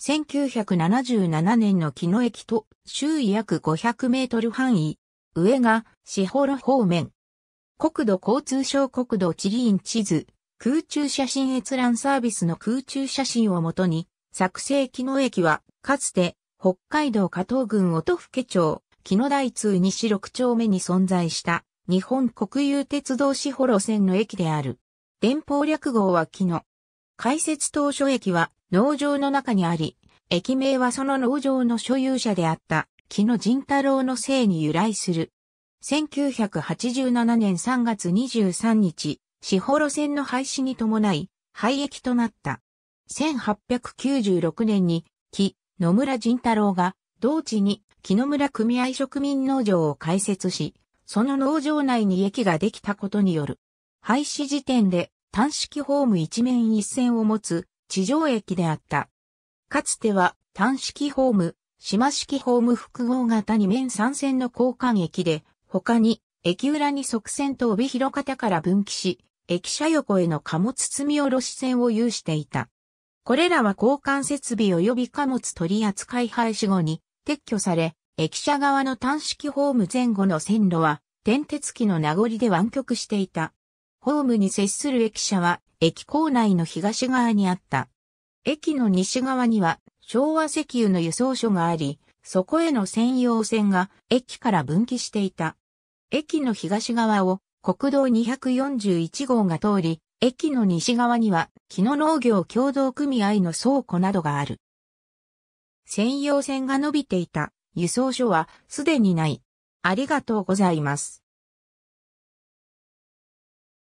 1977年の木野駅と周囲約500メートル範囲、上が四路方面。国土交通省国土地理院地図、空中写真閲覧サービスの空中写真をもとに、作成木の駅は、かつて、北海道加藤郡音更町、木野台通西六丁目に存在した、日本国有鉄道四路線の駅である。電報略号は木野。開設当初駅は、農場の中にあり、駅名はその農場の所有者であった木野仁太郎の姓に由来する。1987年3月23日、四幌線の廃止に伴い、廃駅となった。1896年に、木野村仁太郎が、同地に木野村組合植民農場を開設し、その農場内に駅ができたことによる。廃止時点で、単式ホーム一面一線を持つ地上駅であった。かつては単式ホーム、島式ホーム複合型2面3線の交換駅で、他に駅裏に側線と帯広方から分岐し、駅舎横への貨物積み下ろし線を有していた。これらは交換設備及び貨物取扱い廃止後に撤去され、駅舎側の単式ホーム前後の線路は、電鉄機の名残で湾曲していた。ホームに接する駅舎は駅構内の東側にあった。駅の西側には昭和石油の輸送所があり、そこへの専用線が駅から分岐していた。駅の東側を国道241号が通り、駅の西側には木の農業協同組合の倉庫などがある。専用線が伸びていた輸送所はすでにない。ありがとうございます。